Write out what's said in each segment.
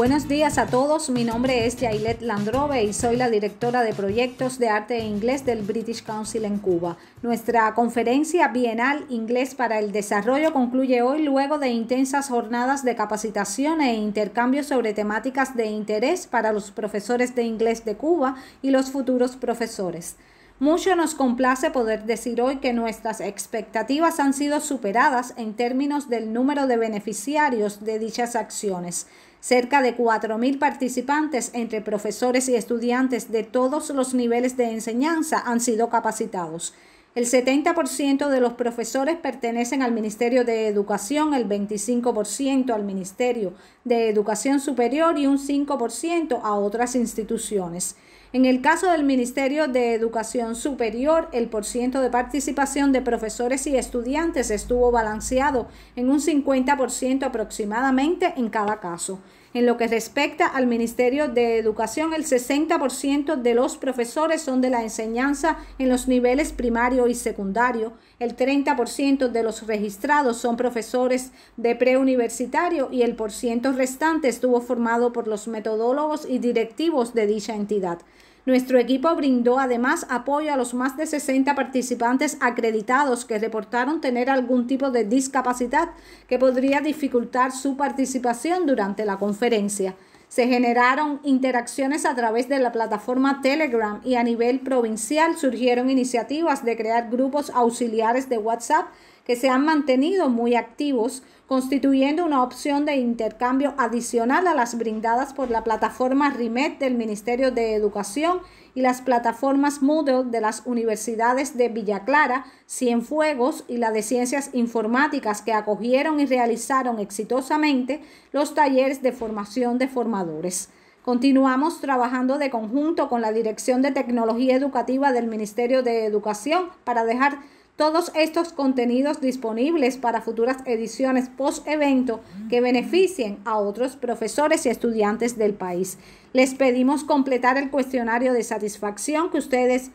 Buenos días a todos, mi nombre es Yailet Landrove y soy la directora de proyectos de arte e inglés del British Council en Cuba. Nuestra conferencia bienal Inglés para el Desarrollo concluye hoy luego de intensas jornadas de capacitación e intercambio sobre temáticas de interés para los profesores de inglés de Cuba y los futuros profesores. Mucho nos complace poder decir hoy que nuestras expectativas han sido superadas en términos del número de beneficiarios de dichas acciones. Cerca de 4.000 participantes entre profesores y estudiantes de todos los niveles de enseñanza han sido capacitados. El 70% de los profesores pertenecen al Ministerio de Educación, el 25% al Ministerio de Educación Superior y un 5% a otras instituciones. En el caso del Ministerio de Educación Superior, el porcentaje de participación de profesores y estudiantes estuvo balanceado en un 50% aproximadamente en cada caso. En lo que respecta al Ministerio de Educación, el 60% de los profesores son de la enseñanza en los niveles primario y secundario, el 30% de los registrados son profesores de preuniversitario y el porciento restante estuvo formado por los metodólogos y directivos de dicha entidad. Nuestro equipo brindó además apoyo a los más de 60 participantes acreditados que reportaron tener algún tipo de discapacidad que podría dificultar su participación durante la conferencia. Se generaron interacciones a través de la plataforma Telegram y a nivel provincial surgieron iniciativas de crear grupos auxiliares de WhatsApp que se han mantenido muy activos, constituyendo una opción de intercambio adicional a las brindadas por la plataforma RIMET del Ministerio de Educación y las plataformas Moodle de las universidades de Villa Clara, Cienfuegos y la de Ciencias Informáticas que acogieron y realizaron exitosamente los talleres de formación de formadores. Continuamos trabajando de conjunto con la Dirección de Tecnología Educativa del Ministerio de Educación para dejar todos estos contenidos disponibles para futuras ediciones post-evento que beneficien a otros profesores y estudiantes del país. Les pedimos completar el cuestionario de satisfacción que ustedes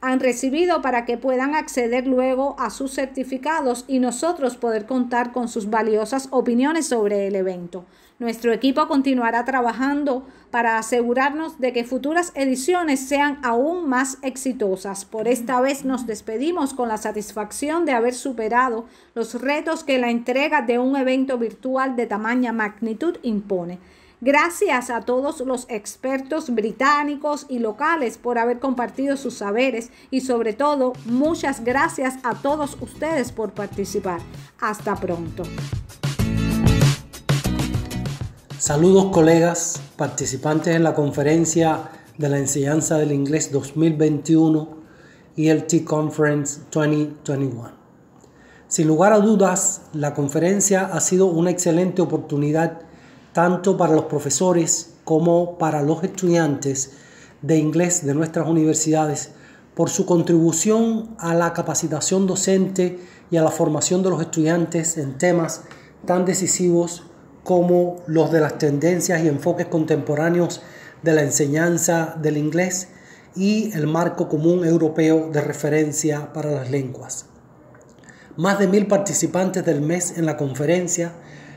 han recibido para que puedan acceder luego a sus certificados y nosotros poder contar con sus valiosas opiniones sobre el evento. Nuestro equipo continuará trabajando para asegurarnos de que futuras ediciones sean aún más exitosas. Por esta vez nos despedimos con la satisfacción de haber superado los retos que la entrega de un evento virtual de tamaña magnitud impone. Gracias a todos los expertos británicos y locales por haber compartido sus saberes y sobre todo muchas gracias a todos ustedes por participar. Hasta pronto. Saludos colegas, participantes en la conferencia de la enseñanza del inglés 2021 y ELT Conference 2021. Sin lugar a dudas, la conferencia ha sido una excelente oportunidad tanto para los profesores como para los estudiantes de inglés de nuestras universidades por su contribución a la capacitación docente y a la formación de los estudiantes en temas tan decisivos como los de las tendencias y enfoques contemporáneos de la enseñanza del inglés y el marco común europeo de referencia para las lenguas. Más de mil participantes del mes en la conferencia,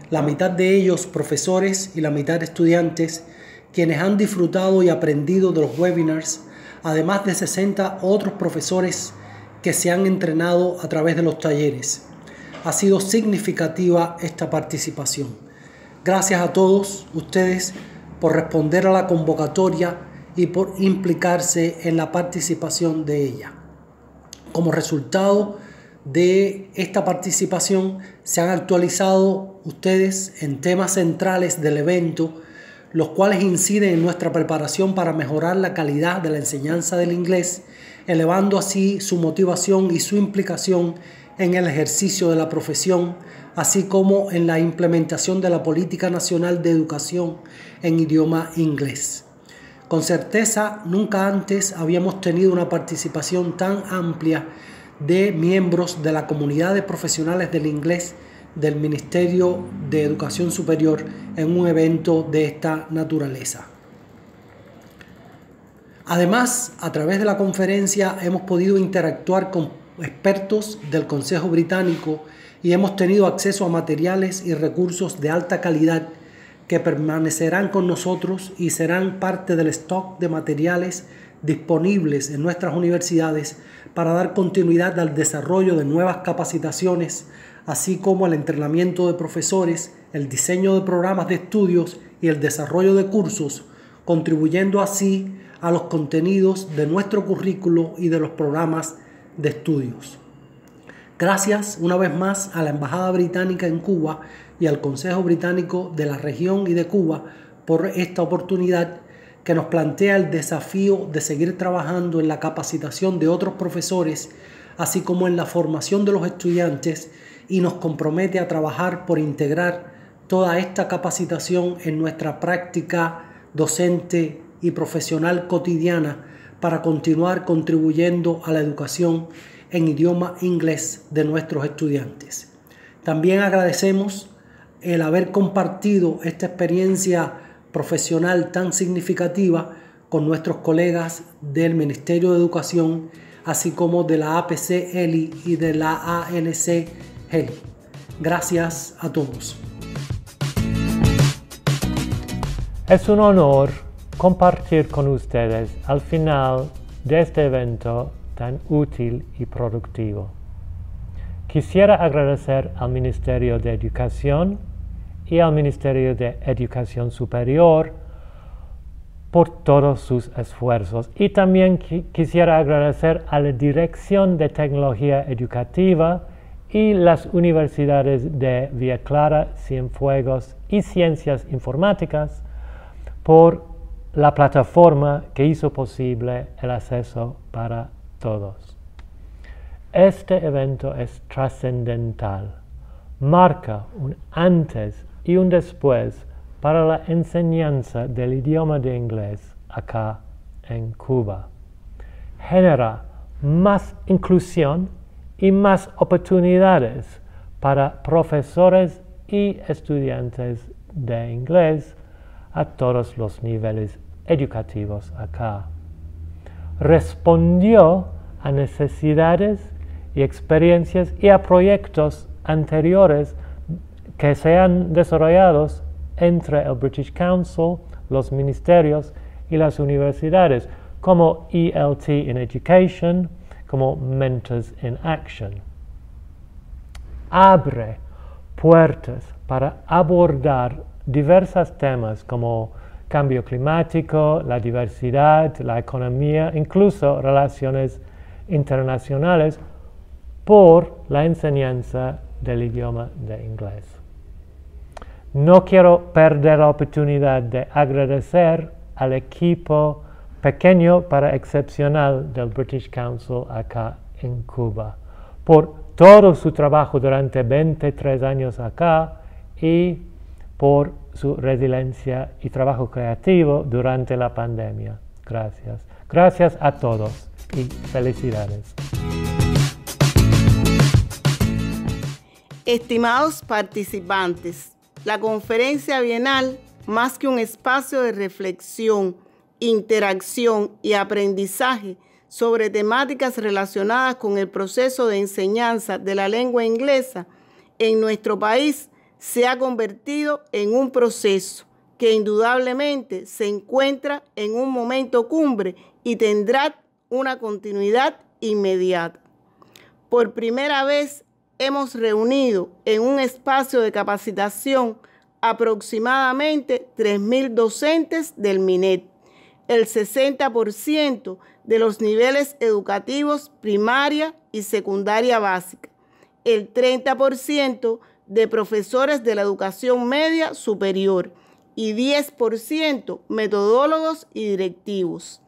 la mitad de ellos profesores y la mitad estudiantes, quienes han disfrutado y aprendido de los webinars, además de 60 otros profesores que se han entrenado a través de los talleres. Ha sido significativa esta participación. Gracias a todos ustedes por responder a la convocatoria y por implicarse en la participación de ella. Como resultado de esta participación se han actualizado ustedes en temas centrales del evento, los cuales inciden en nuestra preparación para mejorar la calidad de la enseñanza del inglés, elevando así su motivación y su implicación en el ejercicio de la profesión, así como en la implementación de la Política Nacional de Educación en idioma inglés. Con certeza, nunca antes habíamos tenido una participación tan amplia de miembros de la comunidad de profesionales del inglés del Ministerio de Educación Superior en un evento de esta naturaleza. Además, a través de la conferencia hemos podido interactuar con expertos del Consejo Británico y hemos tenido acceso a materiales y recursos de alta calidad que permanecerán con nosotros y serán parte del stock de materiales disponibles en nuestras universidades para dar continuidad al desarrollo de nuevas capacitaciones, así como al entrenamiento de profesores, el diseño de programas de estudios y el desarrollo de cursos, contribuyendo así a los contenidos de nuestro currículo y de los programas de Estudios. Gracias una vez más a la Embajada Británica en Cuba y al Consejo Británico de la región y de Cuba por esta oportunidad que nos plantea el desafío de seguir trabajando en la capacitación de otros profesores, así como en la formación de los estudiantes, y nos compromete a trabajar por integrar toda esta capacitación en nuestra práctica docente y profesional cotidiana para continuar contribuyendo a la educación en idioma inglés de nuestros estudiantes. También agradecemos el haber compartido esta experiencia profesional tan significativa con nuestros colegas del Ministerio de Educación, así como de la APC ELI y de la ANC eli Gracias a todos. Es un honor compartir con ustedes al final de este evento tan útil y productivo. Quisiera agradecer al Ministerio de Educación y al Ministerio de Educación Superior por todos sus esfuerzos. Y también quisiera agradecer a la Dirección de Tecnología Educativa y las universidades de Vía Clara, Cienfuegos y Ciencias Informáticas por la plataforma que hizo posible el acceso para todos. Este evento es trascendental, marca un antes y un después para la enseñanza del idioma de inglés acá en Cuba. Genera más inclusión y más oportunidades para profesores y estudiantes de inglés a todos los niveles educativos acá. Respondió a necesidades y experiencias y a proyectos anteriores que se han desarrollado entre el British Council, los ministerios y las universidades, como ELT in Education, como Mentors in Action. Abre puertas para abordar diversas temas como cambio climático, la diversidad, la economía, incluso relaciones internacionales por la enseñanza del idioma de inglés. No quiero perder la oportunidad de agradecer al equipo pequeño para excepcional del British Council acá en Cuba por todo su trabajo durante 23 años acá y por su resiliencia y trabajo creativo durante la pandemia. Gracias. Gracias a todos y felicidades. Estimados participantes, la conferencia bienal, más que un espacio de reflexión, interacción y aprendizaje sobre temáticas relacionadas con el proceso de enseñanza de la lengua inglesa en nuestro país, se ha convertido en un proceso que indudablemente se encuentra en un momento cumbre y tendrá una continuidad inmediata. Por primera vez hemos reunido en un espacio de capacitación aproximadamente 3.000 docentes del MINET, el 60% de los niveles educativos primaria y secundaria básica, el 30% de profesores de la educación media superior y 10% metodólogos y directivos.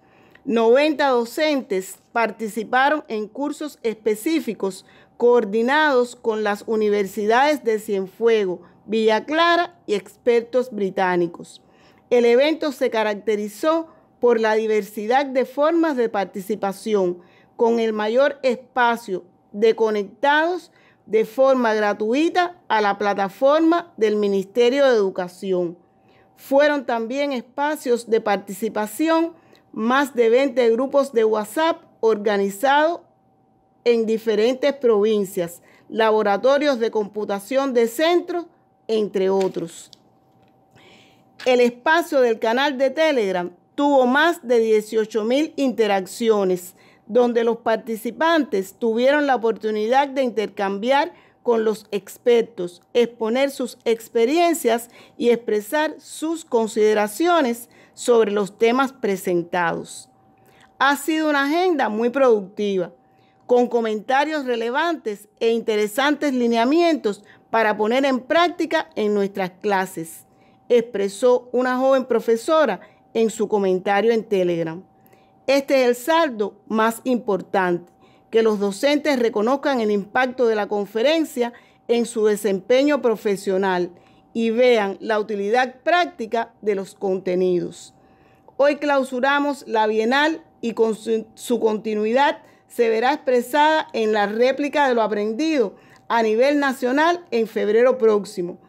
90 docentes participaron en cursos específicos coordinados con las universidades de Cienfuego, Villa Clara y expertos británicos. El evento se caracterizó por la diversidad de formas de participación, con el mayor espacio de conectados de forma gratuita a la plataforma del Ministerio de Educación. Fueron también espacios de participación más de 20 grupos de WhatsApp organizados en diferentes provincias, laboratorios de computación de centro, entre otros. El espacio del canal de Telegram tuvo más de mil interacciones donde los participantes tuvieron la oportunidad de intercambiar con los expertos, exponer sus experiencias y expresar sus consideraciones sobre los temas presentados. Ha sido una agenda muy productiva, con comentarios relevantes e interesantes lineamientos para poner en práctica en nuestras clases, expresó una joven profesora en su comentario en Telegram. Este es el saldo más importante, que los docentes reconozcan el impacto de la conferencia en su desempeño profesional y vean la utilidad práctica de los contenidos. Hoy clausuramos la Bienal y su, su continuidad se verá expresada en la réplica de lo aprendido a nivel nacional en febrero próximo,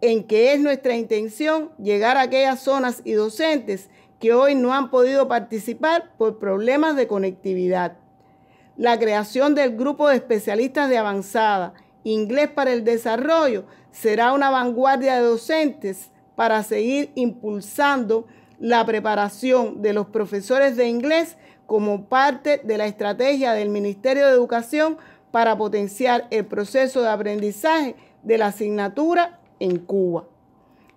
en que es nuestra intención llegar a aquellas zonas y docentes que hoy no han podido participar por problemas de conectividad. La creación del grupo de especialistas de avanzada, Inglés para el Desarrollo, será una vanguardia de docentes para seguir impulsando la preparación de los profesores de inglés como parte de la estrategia del Ministerio de Educación para potenciar el proceso de aprendizaje de la asignatura en Cuba.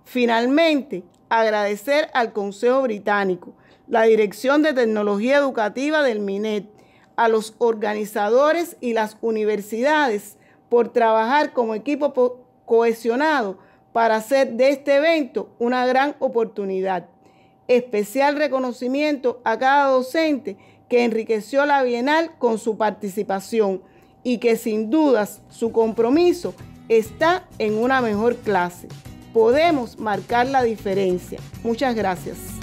Finalmente, agradecer al Consejo Británico, la Dirección de Tecnología Educativa del MINET, a los organizadores y las universidades por trabajar como equipo cohesionado para hacer de este evento una gran oportunidad. Especial reconocimiento a cada docente que enriqueció la Bienal con su participación y que sin dudas su compromiso está en una mejor clase podemos marcar la diferencia. Muchas gracias.